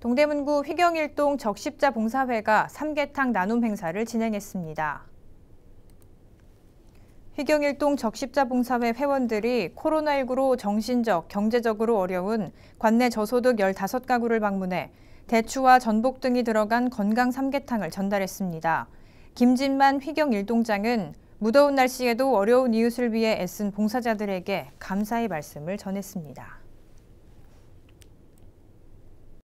동대문구 휘경일동 적십자 봉사회가 삼계탕 나눔 행사를 진행했습니다. 휘경일동 적십자봉사회 회원들이 코로나19로 정신적, 경제적으로 어려운 관내 저소득 15가구를 방문해 대추와 전복 등이 들어간 건강 삼계탕을 전달했습니다. 김진만 휘경일동장은 무더운 날씨에도 어려운 이웃을 위해 애쓴 봉사자들에게 감사의 말씀을 전했습니다.